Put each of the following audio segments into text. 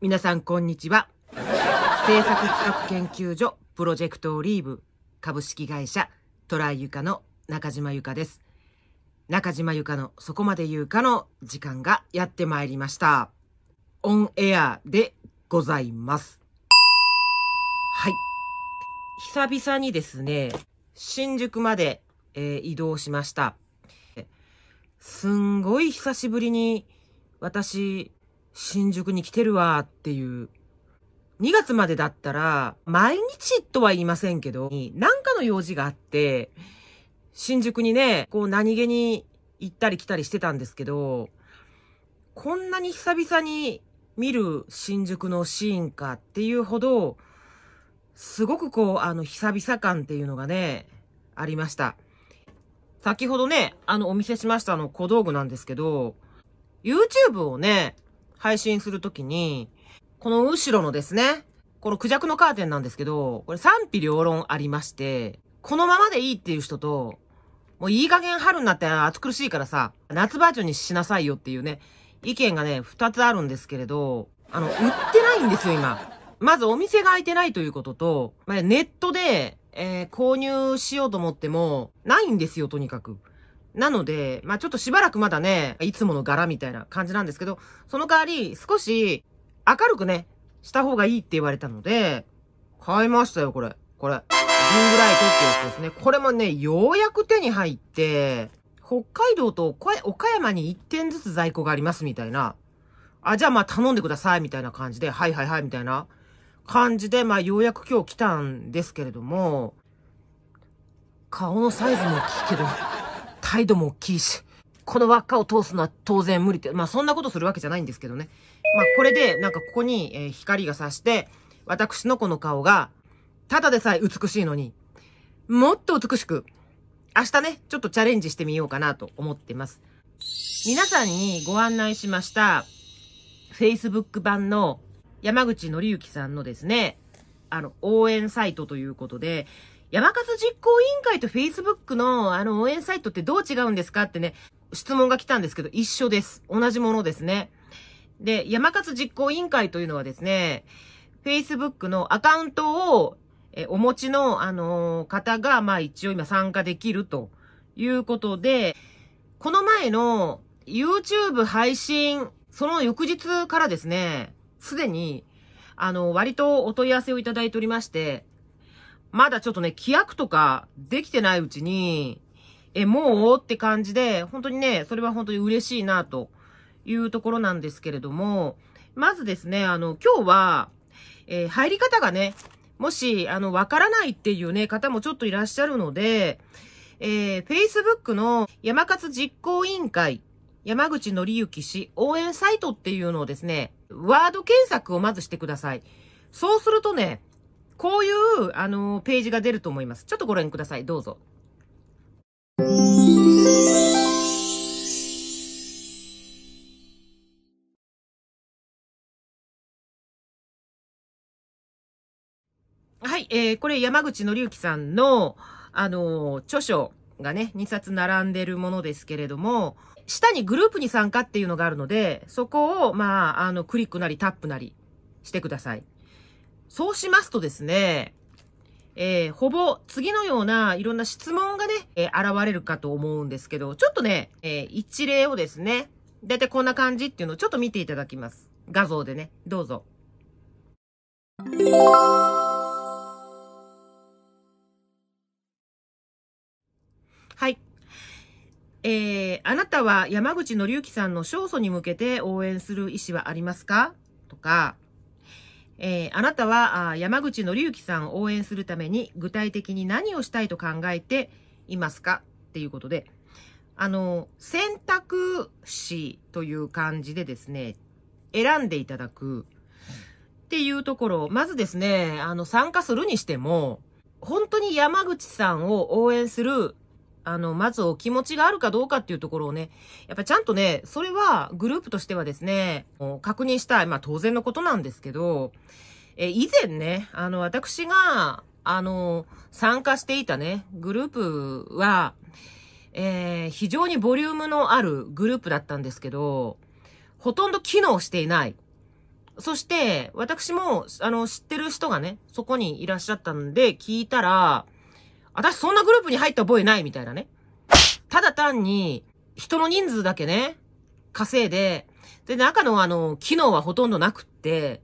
皆さんこんにちは。制作企画研究所プロジェクトオリーブ株式会社トライユカの中島ゆかです。中島ゆかのそこまで言うかの時間がやってまいりました。オンエアでございます。はい。久々にですね、新宿まで、えー、移動しました。すんごい久しぶりに私、新宿に来てるわっていう。2月までだったら、毎日とは言いませんけど、なんかの用事があって、新宿にね、こう何気に行ったり来たりしてたんですけど、こんなに久々に見る新宿のシーンかっていうほど、すごくこう、あの、久々感っていうのがね、ありました。先ほどね、あの、お見せしましたあの小道具なんですけど、YouTube をね、配信するときに、この後ろのですね、このクジャクのカーテンなんですけど、これ賛否両論ありまして、このままでいいっていう人と、もういい加減春になって暑苦しいからさ、夏バージョンにしなさいよっていうね、意見がね、二つあるんですけれど、あの、売ってないんですよ、今。まずお店が開いてないということと、まネットで、えー、購入しようと思っても、ないんですよ、とにかく。なので、まあちょっとしばらくまだね、いつもの柄みたいな感じなんですけど、その代わり少し明るくね、した方がいいって言われたので、買いましたよ、これ。これ。ジングライトってやつですね。これもね、ようやく手に入って、北海道と岡山に1点ずつ在庫がありますみたいな。あ、じゃあまあ頼んでくださいみたいな感じで、はいはいはいみたいな感じで、まあようやく今日来たんですけれども、顔のサイズも大きいけど。態度も大きいし、この輪っかを通すのは当然無理って、まあそんなことするわけじゃないんですけどね。まあこれで、なんかここに、え光が差して、私のこの顔が、ただでさえ美しいのに、もっと美しく、明日ね、ちょっとチャレンジしてみようかなと思ってます。皆さんにご案内しました、Facebook 版の山口のりゆきさんのですね、あの、応援サイトということで、山勝実行委員会と Facebook のあの応援サイトってどう違うんですかってね、質問が来たんですけど、一緒です。同じものですね。で、山勝実行委員会というのはですね、Facebook のアカウントをえお持ちの、あのー、方が、まあ一応今参加できるということで、この前の YouTube 配信、その翌日からですね、すでに、あの、割とお問い合わせをいただいておりまして、まだちょっとね、規約とかできてないうちに、え、もうって感じで、本当にね、それは本当に嬉しいな、というところなんですけれども、まずですね、あの、今日は、えー、入り方がね、もし、あの、わからないっていうね、方もちょっといらっしゃるので、えー、Facebook の山勝実行委員会、山口則之氏応援サイトっていうのをですね、ワード検索をまずしてください。そうするとね、こういう、あの、ページが出ると思います。ちょっとご覧ください。どうぞ。はい、えー、これ山口紀之さんの、あのー、著書がね、2冊並んでるものですけれども、下にグループに参加っていうのがあるので、そこを、まあ、あの、クリックなりタップなりしてください。そうしますとですね、えー、ほぼ次のようないろんな質問がね、えー、現れるかと思うんですけど、ちょっとね、えー、一例をですね、だいたいこんな感じっていうのをちょっと見ていただきます。画像でね、どうぞ。はい。えー、あなたは山口の之さんの勝訴に向けて応援する意思はありますかとか、えー、あなたはあ山口紀之さんを応援するために具体的に何をしたいと考えていますかっていうことで、あの、選択肢という感じでですね、選んでいただくっていうところ、まずですね、あの、参加するにしても、本当に山口さんを応援するあの、まずお気持ちがあるかどうかっていうところをね、やっぱちゃんとね、それはグループとしてはですね、確認したい。まあ当然のことなんですけど、え、以前ね、あの、私が、あの、参加していたね、グループは、えー、非常にボリュームのあるグループだったんですけど、ほとんど機能していない。そして、私も、あの、知ってる人がね、そこにいらっしゃったんで、聞いたら、私そんなグループに入った覚えないみたいなね。ただ単に、人の人数だけね、稼いで、で、中のあの、機能はほとんどなくって、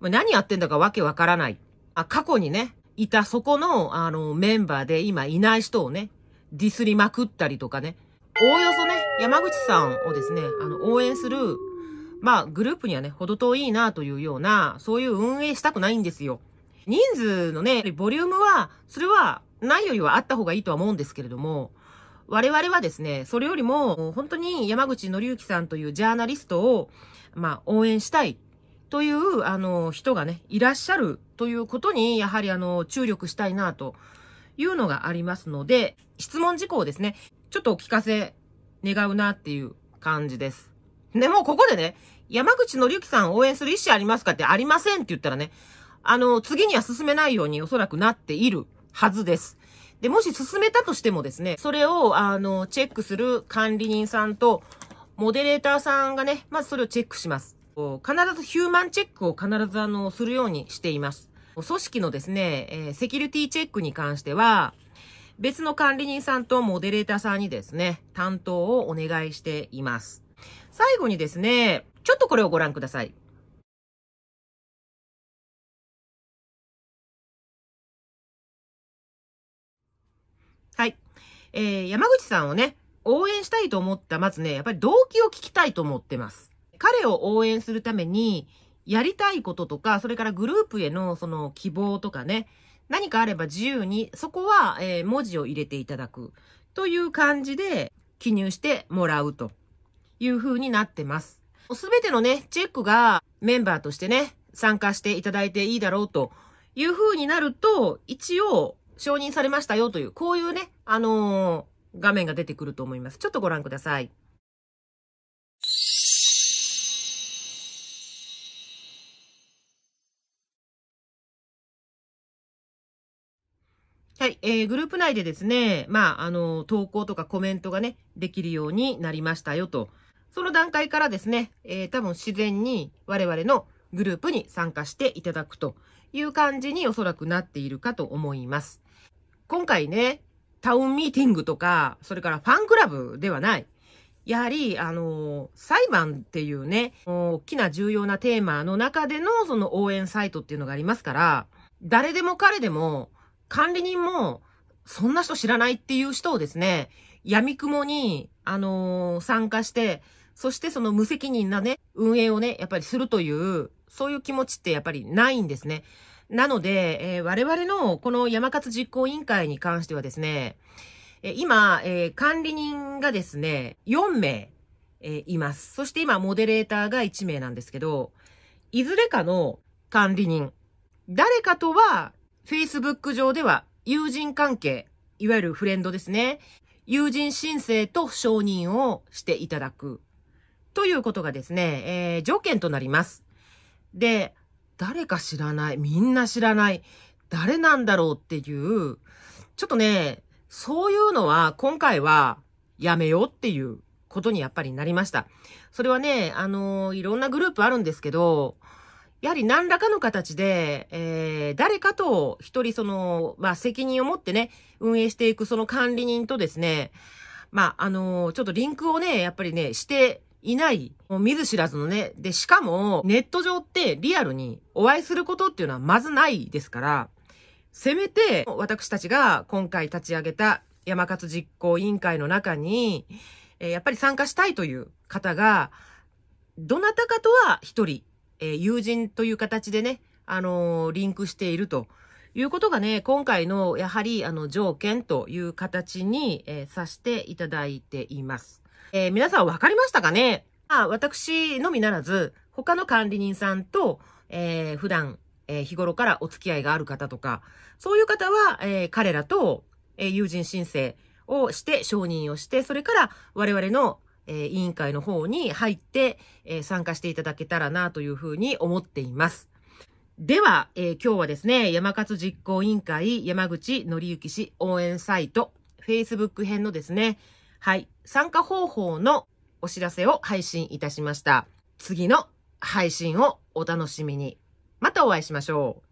何やってんだかわけわからない。あ、過去にね、いたそこの、あの、メンバーで今いない人をね、ディスりまくったりとかね、おおよそね、山口さんをですね、あの、応援する、まあ、グループにはね、ほど遠いなというような、そういう運営したくないんですよ。人数のね、ボリュームは、それはないよりはあった方がいいとは思うんですけれども、我々はですね、それよりも、本当に山口のりゆきさんというジャーナリストを、まあ、応援したいという、あの、人がね、いらっしゃるということに、やはりあの、注力したいなというのがありますので、質問事項ですね、ちょっとお聞かせ願うなっていう感じです。で、もうここでね、山口のりゆきさん応援する意思ありますかってありませんって言ったらね、あの、次には進めないようにおそらくなっている。はずです。で、もし進めたとしてもですね、それを、あの、チェックする管理人さんと、モデレーターさんがね、まずそれをチェックします。必ずヒューマンチェックを必ずあの、するようにしています。組織のですね、えー、セキュリティチェックに関しては、別の管理人さんとモデレーターさんにですね、担当をお願いしています。最後にですね、ちょっとこれをご覧ください。えー、山口さんをね、応援したいと思った、まずね、やっぱり動機を聞きたいと思ってます。彼を応援するために、やりたいこととか、それからグループへのその希望とかね、何かあれば自由に、そこは、えー、文字を入れていただくという感じで記入してもらうという風になってます。すべてのね、チェックがメンバーとしてね、参加していただいていいだろうという風になると、一応承認されましたよという、こういうね、あのー、画面が出てくると思います。ちょっとご覧ください。はい、えー、グループ内でですね、まあ、あのー、投稿とかコメントがね、できるようになりましたよと。その段階からですね、えー、多分自然に我々のグループに参加していただくという感じにおそらくなっているかと思います。今回ね、タウンミーティングとか、それからファンクラブではない。やはり、あの、裁判っていうね、大きな重要なテーマの中でのその応援サイトっていうのがありますから、誰でも彼でも、管理人も、そんな人知らないっていう人をですね、闇雲に、あのー、参加して、そしてその無責任なね、運営をね、やっぱりするという、そういう気持ちってやっぱりないんですね。なので、えー、我々のこの山勝実行委員会に関してはですね、えー、今、えー、管理人がですね、4名、えいます。そして今、モデレーターが1名なんですけど、いずれかの管理人、誰かとは、Facebook 上では友人関係、いわゆるフレンドですね、友人申請と承認をしていただくということがですね、えー、条件となります。で、誰か知らない、みんな知らない、誰なんだろうっていう、ちょっとね、そういうのは今回はやめようっていうことにやっぱりなりました。それはね、あのいろんなグループあるんですけど、やはり何らかの形で、えー、誰かと一人その、まあ、責任を持ってね、運営していくその管理人とですね、まあ、あのちょっとリンクをね、やっぱりね、していない、もう見ず知らずのね。で、しかも、ネット上ってリアルにお会いすることっていうのはまずないですから、せめて、私たちが今回立ち上げた山勝実行委員会の中に、えやっぱり参加したいという方が、どなたかとは一人、え友人という形でね、あのリンクしているということがね、今回のやはりあの条件という形に、えさせていただいています。えー、皆さん分かりましたかねあ、私のみならず、他の管理人さんと、えー、普段、えー、日頃からお付き合いがある方とか、そういう方は、えー、彼らと、え友人申請をして、承認をして、それから我々の、え委員会の方に入って、え参加していただけたらなというふうに思っています。では、え今日はですね、山勝実行委員会山口則之氏応援サイト、Facebook 編のですね、はい、参加方法のお知らせを配信いたしました。次の配信をお楽しみに。またお会いしましょう。